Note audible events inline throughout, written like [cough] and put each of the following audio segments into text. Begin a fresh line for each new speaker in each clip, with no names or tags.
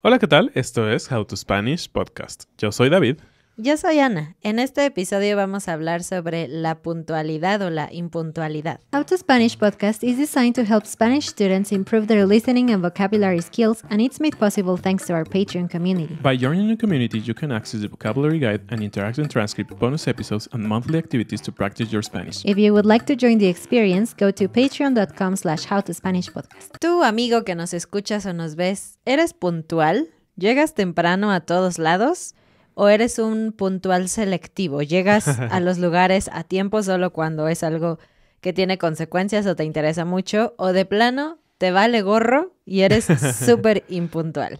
Hola, ¿qué tal? Esto es How to Spanish Podcast. Yo soy David.
Yo soy Ana. En este episodio vamos a hablar sobre la puntualidad o la impuntualidad. How to Spanish podcast is designed to help Spanish students improve their listening and vocabulary skills, and it's made possible thanks to our Patreon community.
By joining the community, you can access the vocabulary guide and interactive transcript, bonus episodes, and monthly activities to practice your Spanish.
If you would like to join the experience, go to patreon.com slash howtospanishpodcast. Tú, amigo que nos escuchas o nos ves, ¿eres puntual? ¿Llegas temprano a todos lados? o eres un puntual selectivo? ¿Llegas [laughs] a los lugares a tiempo solo cuando es algo que tiene consecuencias o te interesa mucho? ¿O de plano te vale gorro y eres [laughs] súper impuntual?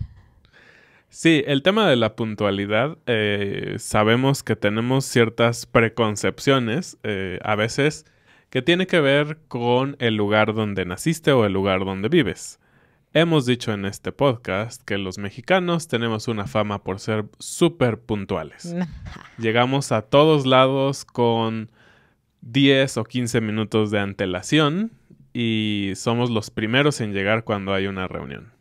Sí, el tema de la puntualidad, eh, sabemos que tenemos ciertas preconcepciones, eh, a veces que tiene que ver con el lugar donde naciste o el lugar donde vives. Hemos dicho en este podcast que los mexicanos tenemos una fama por ser súper puntuales. [laughs] Llegamos a todos lados con 10 o 15 minutos de antelación y somos los primeros en llegar cuando hay una reunión.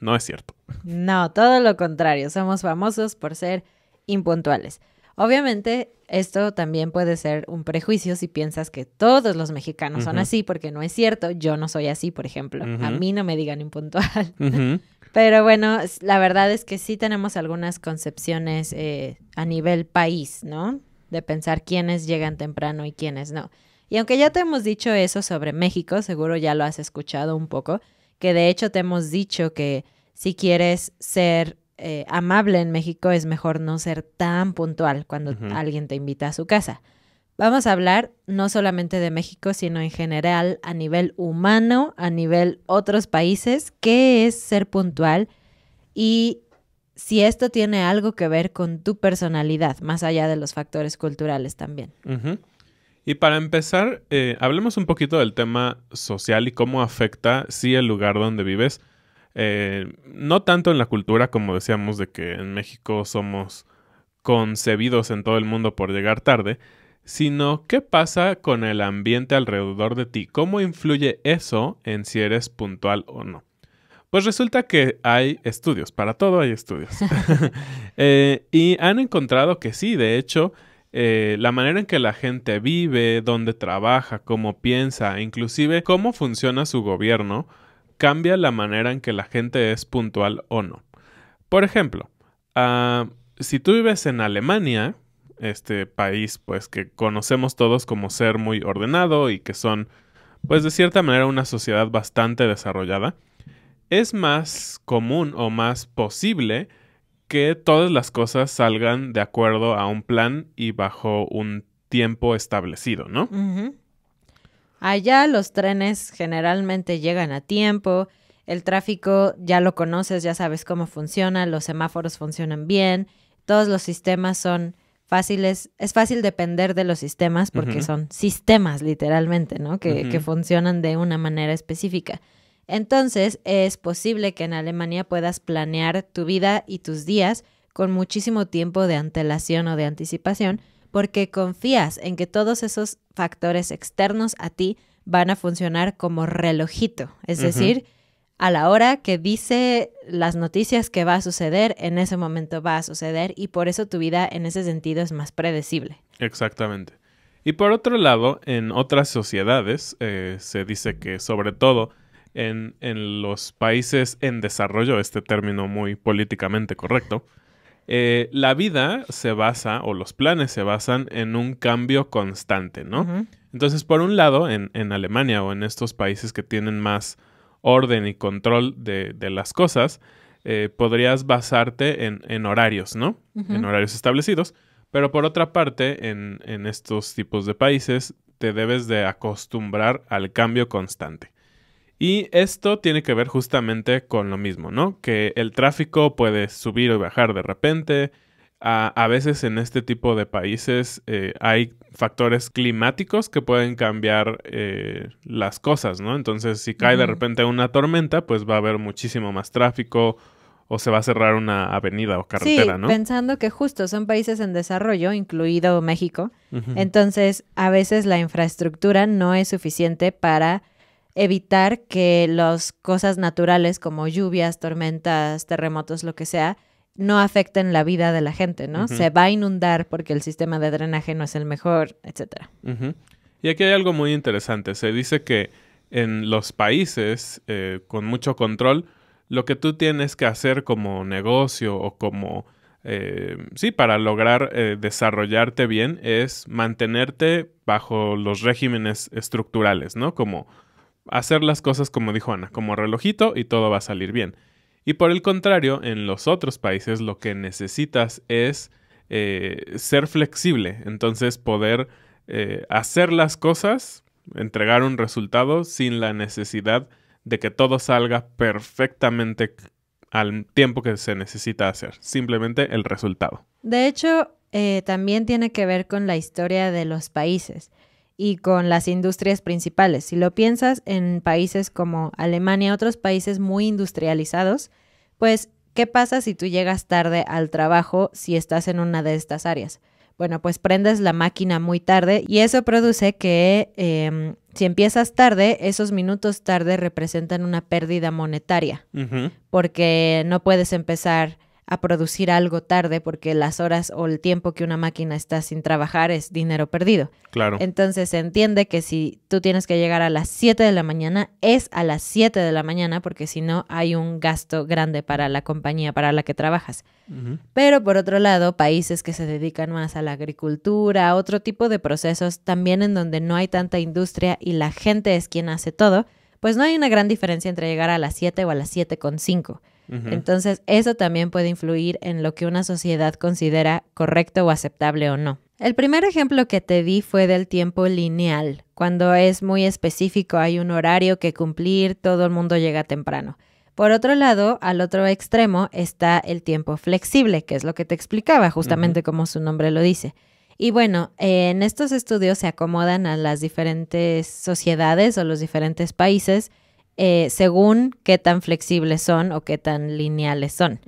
No es cierto.
No, todo lo contrario. Somos famosos por ser impuntuales. Obviamente, esto también puede ser un prejuicio si piensas que todos los mexicanos son así, porque no es cierto. Yo no soy así, por ejemplo. A mí no me digan impuntual. [laughs] Pero bueno, la verdad es que sí tenemos algunas concepciones eh, a nivel país, ¿no? De pensar quiénes llegan temprano y quiénes no. Y aunque ya te hemos dicho eso sobre México, seguro ya lo has escuchado un poco, que de hecho te hemos dicho que si quieres ser eh, amable en México es mejor no ser tan puntual cuando alguien te invita a su casa. Vamos a hablar no solamente de México, sino en general a nivel humano, a nivel otros países, qué es ser puntual y si esto tiene algo que ver con tu personalidad, más allá de los factores culturales también.
Y para empezar, eh, hablemos un poquito del tema social y cómo afecta, si el lugar donde vives, eh, no tanto en la cultura como decíamos de que en México somos concebidos en todo el mundo por llegar tarde, sino qué pasa con el ambiente alrededor de ti, cómo influye eso en si eres puntual o no. Pues resulta que hay estudios, para todo hay estudios. [laughs] [laughs] Eh, y han encontrado que sí, de hecho, eh, la manera en que la gente vive, dónde trabaja, cómo piensa, inclusive cómo funciona su gobierno, cambia la manera en que la gente es puntual o no. Por ejemplo, ah, si tú vives en Alemania, este país pues que conocemos todos como ser muy ordenado y que son pues de cierta manera una sociedad bastante desarrollada, es más común o más posible que todas las cosas salgan de acuerdo a un plan y bajo un tiempo establecido, ¿no?
Ajá. Allá los trenes generalmente llegan a tiempo, el tráfico ya lo conoces, ya sabes cómo funciona, los semáforos funcionan bien, todos los sistemas son fáciles, es fácil depender de los sistemas porque son sistemas literalmente, ¿no? que funcionan de una manera específica. Entonces, es posible que en Alemania puedas planear tu vida y tus días con muchísimo tiempo de antelación o de anticipación, porque confías en que todos esos factores externos a ti van a funcionar como relojito, es decir, a la hora que dice las noticias que va a suceder, en ese momento va a suceder y por eso tu vida en ese sentido es más predecible.
Exactamente. Y por otro lado, en otras sociedades eh, se dice que sobre todo en, en, los países en desarrollo, este término muy políticamente correcto, eh, la vida se basa, o los planes se basan en un cambio constante, ¿no? Entonces, por un lado, en, Alemania o en estos países que tienen más orden y control de, las cosas, eh, podrías basarte en, horarios, ¿no? En horarios establecidos. Pero por otra parte, en, estos tipos de países, te debes de acostumbrar al cambio constante. Y esto tiene que ver justamente con lo mismo, ¿no? Que el tráfico puede subir o bajar de repente. A, veces en este tipo de países eh, hay factores climáticos que pueden cambiar eh, las cosas, ¿no? Entonces, si cae de repente una tormenta, pues va a haber muchísimo más tráfico o se va a cerrar una avenida o carretera, sí, ¿no?
Pensando que justo son países en desarrollo, incluido México, entonces a veces la infraestructura no es suficiente para evitar que las cosas naturales como lluvias, tormentas, terremotos, lo que sea, no afecten la vida de la gente, ¿no? Se va a inundar porque el sistema de drenaje no es el mejor, etcétera.
Y aquí hay algo muy interesante. Se dice que en los países eh, con mucho control, lo que tú tienes que hacer como negocio o como... Eh, sí, para lograr eh, desarrollarte bien es mantenerte bajo los regímenes estructurales, ¿no? Como hacer las cosas como dijo Ana, como relojito y todo va a salir bien. Y por el contrario, en los otros países lo que necesitas es eh, ser flexible, entonces poder eh, hacer las cosas, entregar un resultado sin la necesidad de que todo salga perfectamente al tiempo que se necesita hacer, simplemente el resultado.
De hecho, eh, también tiene que ver con la historia de los países y con las industrias principales. Si lo piensas en países como Alemania, otros países muy industrializados, pues, ¿qué pasa si tú llegas tarde al trabajo si estás en una de estas áreas? Bueno, pues prendes la máquina muy tarde y eso produce que em, si empiezas tarde, esos minutos tarde representan una pérdida monetaria, porque no puedes empezar a producir algo tarde porque las horas o el tiempo que una máquina está sin trabajar es dinero perdido. Claro. Entonces se entiende que si tú tienes que llegar a las 7 de la mañana, es a las 7 de la mañana porque si no hay un gasto grande para la compañía para la que trabajas. Pero por otro lado, países que se dedican más a la agricultura, a otro tipo de procesos también en donde no hay tanta industria y la gente es quien hace todo, pues no hay una gran diferencia entre llegar a las 7 o a las 7 con 5. Entonces, eso también puede influir en lo que una sociedad considera correcto o aceptable o no. El primer ejemplo que te di fue del tiempo lineal. Cuando es muy específico, hay un horario que cumplir, todo el mundo llega temprano. Por otro lado, al otro extremo está el tiempo flexible, que es lo que te explicaba, justamente como su nombre lo dice. Y bueno, eh, en estos estudios se acomodan a las diferentes sociedades o los diferentes países eh, según qué tan flexibles son o qué tan lineales son.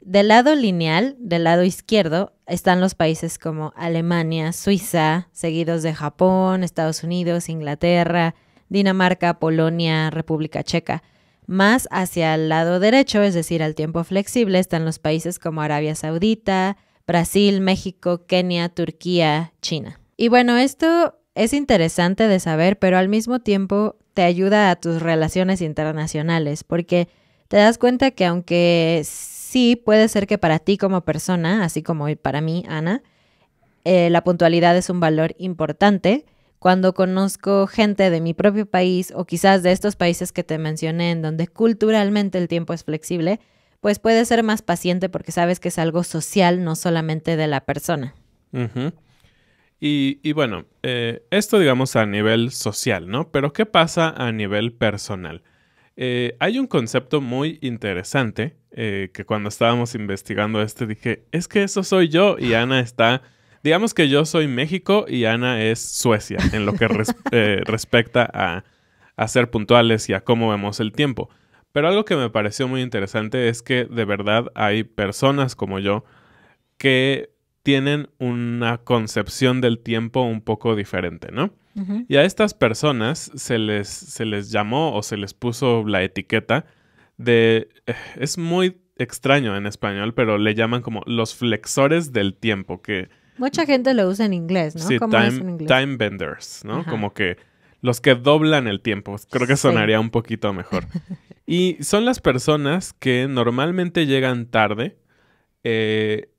Del lado lineal, del lado izquierdo, están los países como Alemania, Suiza, seguidos de Japón, Estados Unidos, Inglaterra, Dinamarca, Polonia, República Checa. Más hacia el lado derecho, es decir, al tiempo flexible, están los países como Arabia Saudita, Brasil, México, Kenia, Turquía, China. Y bueno, esto es interesante de saber, pero al mismo tiempo te ayuda a tus relaciones internacionales, porque te das cuenta que aunque sí puede ser que para ti como persona, así como para mí, Ana, eh, la puntualidad es un valor importante, cuando conozco gente de mi propio país o quizás de estos países que te mencioné en donde culturalmente el tiempo es flexible, pues puedes ser más paciente porque sabes que es algo social, no solamente de la persona.
Y, bueno, eh, esto digamos a nivel social, ¿no? Pero ¿qué pasa a nivel personal? Eh, hay un concepto muy interesante eh, que cuando estábamos investigando este dije, es que eso soy yo y Ana está, digamos que yo soy México y Ana es Suecia en lo que [laughs] respecta a, a, ser puntuales y a cómo vemos el tiempo. Pero algo que me pareció muy interesante es que de verdad hay personas como yo que tienen una concepción del tiempo un poco diferente, ¿no? Y a estas personas se les, se les llamó o se les puso la etiqueta de... Eh, es muy extraño en español, pero le llaman como los flexores del tiempo, que...
Mucha gente lo usa en inglés, ¿no? Sí, time, es en inglés? time, benders, ¿no? Como
que los que doblan el tiempo. Pues, creo que sonaría un poquito mejor. [laughs] y son las personas que normalmente llegan tarde, eh,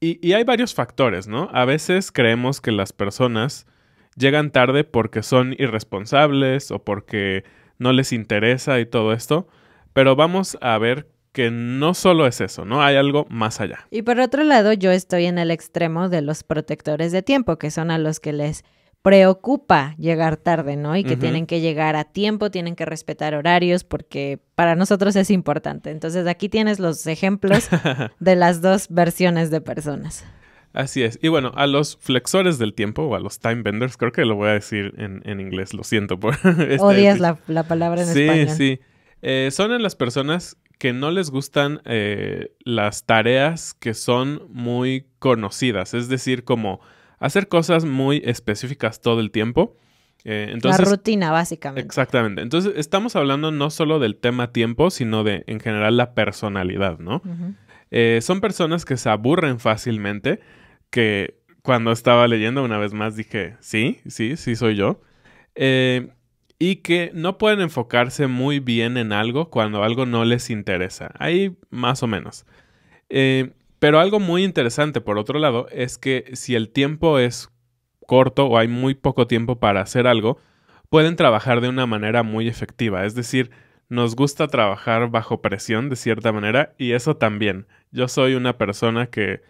y, hay varios factores, ¿no? A veces creemos que las personas llegan tarde porque son irresponsables o porque no les interesa y todo esto, pero vamos a ver que no solo es eso, ¿no? Hay algo más allá.
Y por otro lado, yo estoy en el extremo de los protectores de tiempo, que son a los que les preocupa llegar tarde, ¿no? Y que tienen que llegar a tiempo, tienen que respetar horarios, porque para nosotros es importante. Entonces aquí tienes los ejemplos [laughs] de las dos versiones de personas.
Así es. Y bueno, a los flexores del tiempo o a los time vendors, creo que lo voy a decir en, inglés, lo siento por... [laughs] Este Odias la,
palabra en español. Sí,
sí. Eh, son en las personas que no les gustan eh, las tareas que son muy conocidas, es decir, como hacer cosas muy específicas todo el tiempo. Eh, la rutina, básicamente. Exactamente. Entonces, estamos hablando no solo del tema tiempo, sino de, en general, la personalidad, ¿no? Eh, son personas que se aburren fácilmente, que cuando estaba leyendo una vez más dije, sí, sí, sí soy yo. Eh, y que no pueden enfocarse muy bien en algo cuando algo no les interesa. Ahí más o menos. Eh, pero algo muy interesante, por otro lado, es que si el tiempo es corto o hay muy poco tiempo para hacer algo, pueden trabajar de una manera muy efectiva. Es decir, nos gusta trabajar bajo presión de cierta manera y eso también. Yo soy una persona que,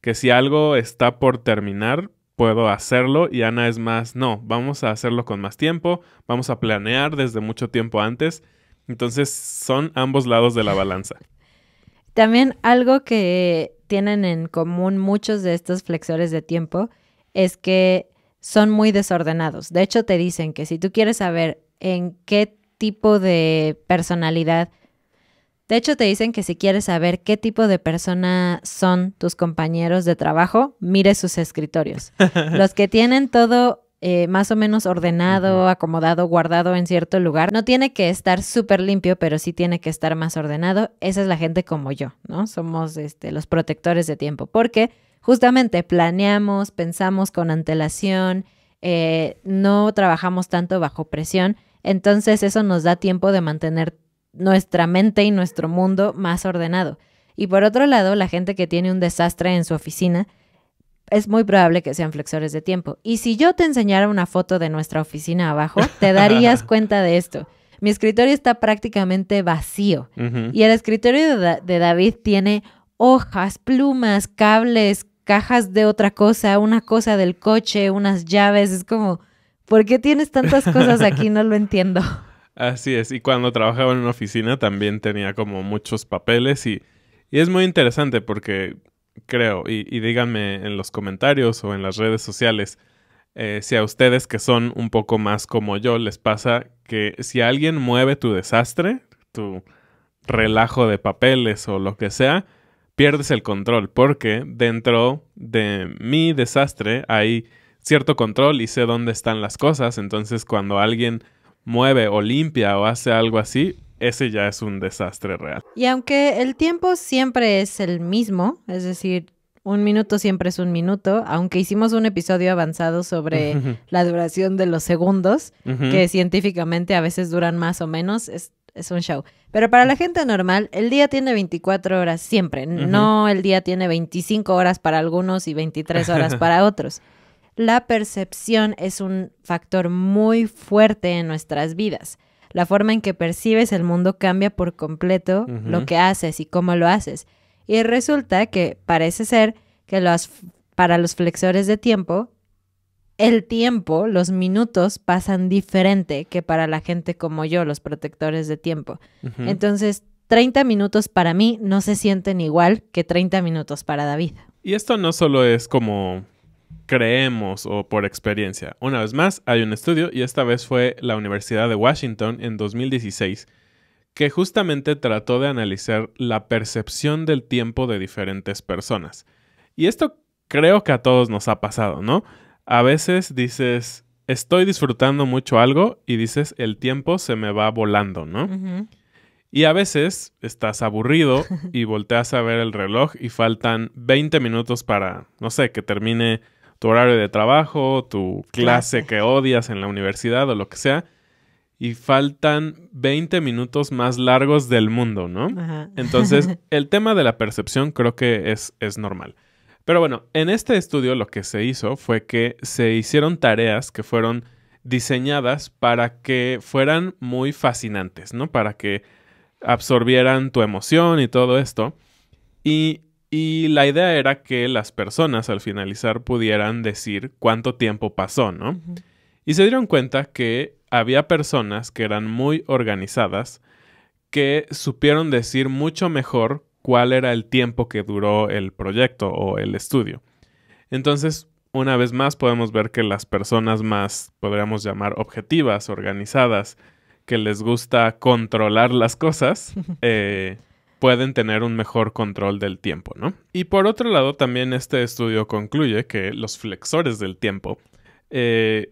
que si algo está por terminar, puedo hacerlo y Ana es más, no, vamos a hacerlo con más tiempo, vamos a planear desde mucho tiempo antes. Entonces son ambos lados de la balanza.
También algo que tienen en común muchos de estos flexores de tiempo es que son muy desordenados. De hecho, te dicen que si tú quieres saber en qué tipo de personalidad, de hecho te dicen que si quieres saber qué tipo de persona son tus compañeros de trabajo, mire sus escritorios. [laughs] Los que tienen todo eh, más o menos ordenado, acomodado, guardado en cierto lugar. No tiene que estar súper limpio, pero sí tiene que estar más ordenado. Esa es la gente como yo, ¿no? Somos este, los protectores de tiempo, porque justamente planeamos, pensamos con antelación, eh, no trabajamos tanto bajo presión, entonces eso nos da tiempo de mantener nuestra mente y nuestro mundo más ordenado. Y por otro lado, la gente que tiene un desastre en su oficina, es muy probable que sean flexores de tiempo. Y si yo te enseñara una foto de nuestra oficina abajo, te darías [laughs] cuenta de esto. Mi escritorio está prácticamente vacío y el escritorio de, David tiene hojas, plumas, cables, cajas de otra cosa, una cosa del coche, unas llaves. Es como, ¿por qué tienes tantas cosas aquí? No lo entiendo. [laughs]
Así es. Y cuando trabajaba en una oficina también tenía como muchos papeles y es muy interesante porque creo. Y, díganme en los comentarios o en las redes sociales eh, si a ustedes que son un poco más como yo les pasa que si alguien mueve tu desastre, tu relajo de papeles o lo que sea, pierdes el control porque dentro de mi desastre hay cierto control y sé dónde están las cosas, entonces cuando alguien mueve o limpia o hace algo así, ese ya es un desastre real.
Y aunque el tiempo siempre es el mismo, es decir, un minuto siempre es un minuto, aunque hicimos un episodio avanzado sobre [laughs] la duración de los segundos, que científicamente a veces duran más o menos, es, un show. Pero para la gente normal, el día tiene 24 horas siempre, no el día tiene 25 horas para algunos y 23 horas [laughs] para otros. La percepción es un factor muy fuerte en nuestras vidas la forma en que percibes el mundo cambia por completo lo que haces y cómo lo haces. Y resulta que parece ser que los, para los flexores de tiempo, el tiempo, los minutos pasan diferente que para la gente como yo, los protectores de tiempo. Entonces, 30 minutos para mí no se sienten igual que 30 minutos para David.
Y esto no solo es como creemos o por experiencia. Una vez más, hay un estudio y esta vez fue la Universidad de Washington en 2016 que justamente trató de analizar la percepción del tiempo de diferentes personas. Y esto creo que a todos nos ha pasado, ¿no? A veces dices, estoy disfrutando mucho algo y dices, el tiempo se me va volando, ¿no? Y a veces estás aburrido [laughs] y volteas a ver el reloj y faltan 20 minutos para, no sé, que termine tu horario de trabajo, tu clase que odias en la universidad o lo que sea, y faltan 20 minutos más largos del mundo, ¿no? Entonces, [laughs] el tema de la percepción creo que es, es normal. Pero bueno, en este estudio lo que se hizo fue que se hicieron tareas que fueron diseñadas para que fueran muy fascinantes, ¿no? Para que absorbieran tu emoción y todo esto. Y y la idea era que las personas al finalizar pudieran decir cuánto tiempo pasó, ¿no? Y se dieron cuenta que había personas que eran muy organizadas que supieron decir mucho mejor cuál era el tiempo que duró el proyecto o el estudio. Entonces, una vez más podemos ver que las personas más, podríamos llamar, objetivas, organizadas, que les gusta controlar las cosas, [laughs] eh, pueden tener un mejor control del tiempo, ¿no? Y por otro lado, también este estudio concluye que los flexores del tiempo eh,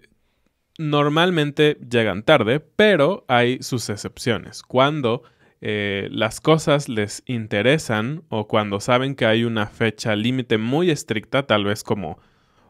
normalmente llegan tarde, pero hay sus excepciones. Cuando eh, las cosas les interesan o cuando saben que hay una fecha límite muy estricta, tal vez como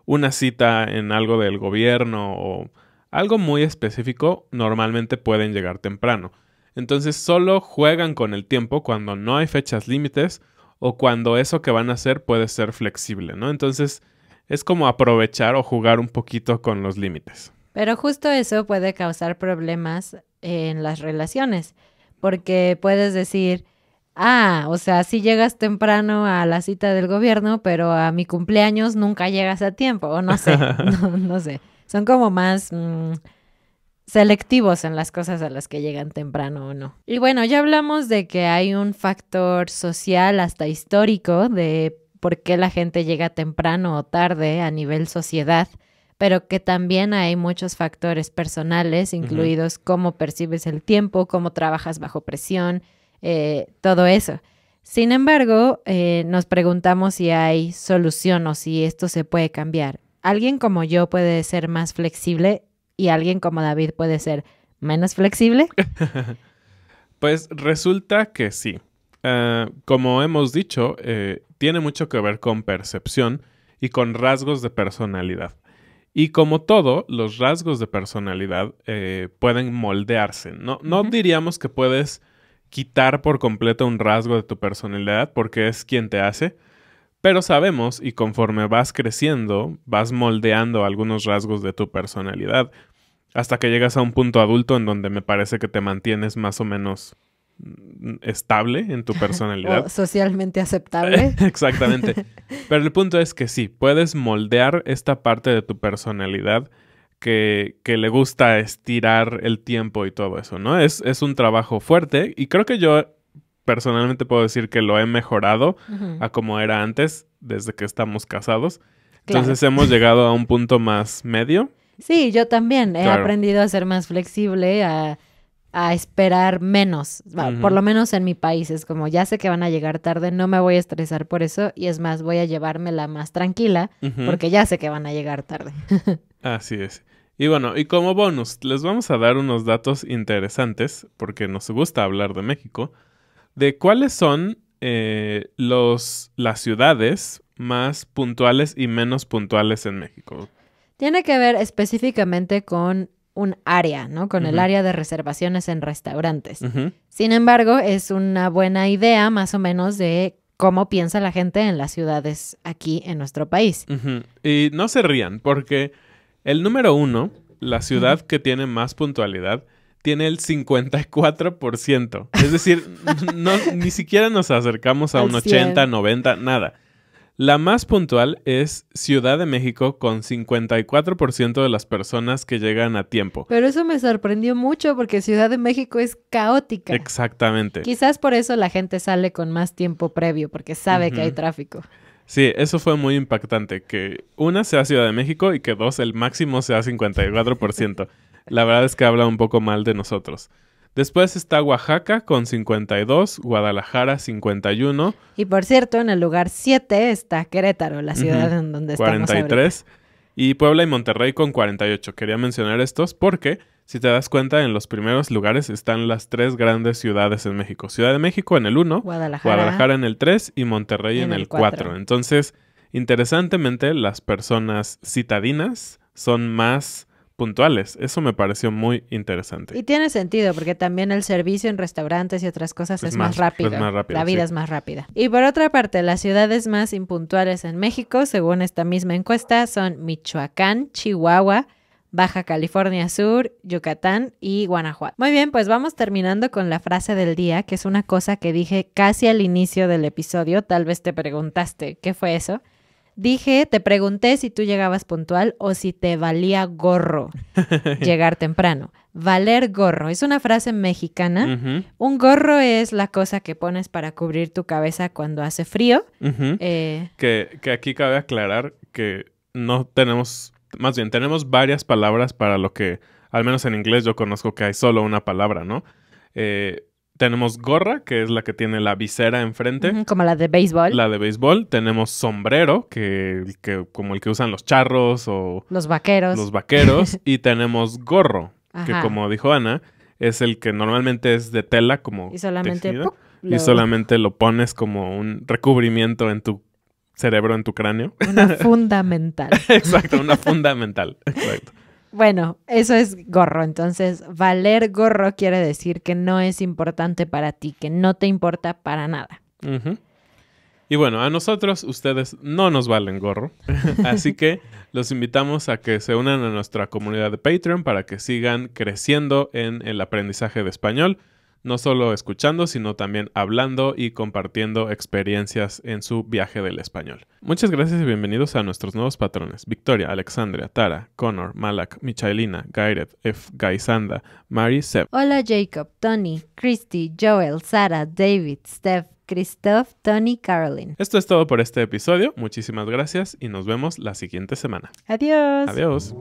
una cita en algo del gobierno o algo muy específico, normalmente pueden llegar temprano. Entonces solo juegan con el tiempo cuando no hay fechas límites o cuando eso que van a hacer puede ser flexible, ¿no? Entonces es como aprovechar o jugar un poquito con los límites.
Pero justo eso puede causar problemas en las relaciones, porque puedes decir, ah, o sea, sí llegas temprano a la cita del gobierno, pero a mi cumpleaños nunca llegas a tiempo, o no sé, [laughs] no, sé. Son como más... Mm, selectivos en las cosas a las que llegan temprano o no. Y bueno, ya hablamos de que hay un factor social hasta histórico de por qué la gente llega temprano o tarde a nivel sociedad, pero que también hay muchos factores personales, incluidos cómo percibes el tiempo, cómo trabajas bajo presión, eh, todo eso. Sin embargo, eh, nos preguntamos si hay solución o si esto se puede cambiar. Alguien como yo puede ser más flexible y alguien como David puede ser menos flexible? [laughs]
pues resulta que sí. Ah, como hemos dicho, eh, tiene mucho que ver con percepción y con rasgos de personalidad. Y como todo, los rasgos de personalidad eh, pueden moldearse. No, no diríamos que puedes quitar por completo un rasgo de tu personalidad porque es quien te hace, pero sabemos y conforme vas creciendo, vas moldeando algunos rasgos de tu personalidad. Hasta que llegas a un punto adulto en donde me parece que te mantienes más o menos mm, estable en tu [laughs] personalidad. O
socialmente aceptable. [laughs] Exactamente.
Pero el punto es que sí, puedes moldear esta parte de tu personalidad que, le gusta estirar el tiempo y todo eso, ¿no? Es, es un trabajo fuerte y creo que yo personalmente puedo decir que lo he mejorado a como era antes, desde que estamos casados. Entonces hemos llegado a un punto más medio
Sí, yo también he aprendido a ser más flexible, a, esperar menos. Por lo menos en mi país es como, ya sé que van a llegar tarde, no me voy a estresar por eso y es más, voy a llevármela más tranquila porque ya sé que van a llegar tarde.
[laughs] Así es. Y bueno, y como bonus, les vamos a dar unos datos interesantes, porque nos gusta hablar de México, de cuáles son eh, los, las ciudades más puntuales y menos puntuales en México
tiene que ver específicamente con un área, ¿no? Con el área de reservaciones en restaurantes. Sin embargo, es una buena idea más o menos de cómo piensa la gente en las ciudades aquí en nuestro país.
Y no se rían, porque el número uno, la ciudad que tiene más puntualidad, tiene el 54%. Es decir, [laughs] no, ni siquiera nos acercamos a un 80, 90, nada. La más puntual es Ciudad de México con 54% de las personas que llegan a tiempo.
Pero eso me sorprendió mucho porque Ciudad de México es caótica.
Exactamente. Quizás
por eso la gente sale con más tiempo previo porque sabe que hay tráfico.
Sí, eso fue muy impactante, que una sea Ciudad de México y que dos, el máximo sea 54%. la verdad es que habla un poco mal de nosotros. Después está Oaxaca con 52, Guadalajara 51.
Y por cierto, en el lugar 7 está Querétaro, la ciudad en donde 43, estamos.
43. Y Puebla y Monterrey con 48. Quería mencionar estos porque, si te das cuenta, en los primeros lugares están las tres grandes ciudades en México. Ciudad de México en el 1, Guadalajara. en el 3 y Monterrey en, el 4. Entonces, interesantemente, las personas citadinas son más puntuales. Eso me pareció muy interesante.
Y tiene sentido, porque también el servicio en restaurantes y otras cosas es, más, rápido. La vida es más rápida. Y por otra parte, las ciudades más impuntuales en México, según esta misma encuesta, son Michoacán, Chihuahua, Baja California Sur, Yucatán y Guanajuato. Muy bien, pues vamos terminando con la frase del día, que es una cosa que dije casi al inicio del episodio, tal vez te preguntaste, ¿qué fue eso? Dije, te pregunté si tú llegabas puntual o si te valía gorro [laughs] llegar temprano. Valer gorro es una frase mexicana. Un gorro es la cosa que pones para cubrir tu cabeza cuando hace frío. Eh,
que, que aquí cabe aclarar que no tenemos, más bien tenemos varias palabras para lo que, al menos en inglés yo conozco que hay solo una palabra, ¿no? Eh, tenemos gorra, que es la que tiene la visera enfrente.
como la de béisbol. La
de béisbol. Tenemos sombrero, que, que como el que usan los charros o...
Los vaqueros. Los vaqueros.
[laughs] y tenemos gorro, que como dijo Ana, es el que normalmente es de tela como... Y solamente... Y solamente lo pones como un recubrimiento en tu cerebro, en tu cráneo. Una [laughs] fundamental. Exacto, una fundamental. Exacto.
Bueno, eso es gorro. Entonces, valer gorro quiere decir que no es importante para ti, que no te importa para nada.
Y bueno, a nosotros ustedes no nos valen gorro, [laughs] así que los invitamos a que se unan a nuestra comunidad de Patreon para que sigan creciendo en el aprendizaje de español no solo escuchando, sino también hablando y compartiendo experiencias en su viaje del español. Muchas gracias y bienvenidos a nuestros nuevos patrones: Victoria, Alexandria, Tara, Connor, Malak, Michaelina, Gairet, F. Gaisanda, Mary, Seb.
Hola, Jacob, Tony, Christy, Joel, Sara, David, Steph. Christoph, Tony, Caroline. Esto
es todo por este episodio. Muchísimas gracias y nos vemos la siguiente semana.
Adiós. Adiós.